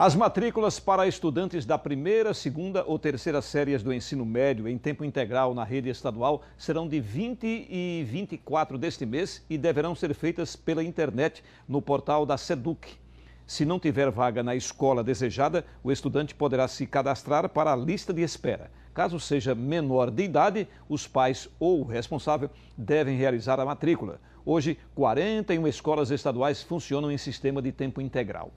As matrículas para estudantes da primeira, segunda ou terceira séries do ensino médio em tempo integral na rede estadual serão de 20 e 24 deste mês e deverão ser feitas pela internet no portal da SEDUC. Se não tiver vaga na escola desejada, o estudante poderá se cadastrar para a lista de espera. Caso seja menor de idade, os pais ou o responsável devem realizar a matrícula. Hoje, 41 escolas estaduais funcionam em sistema de tempo integral.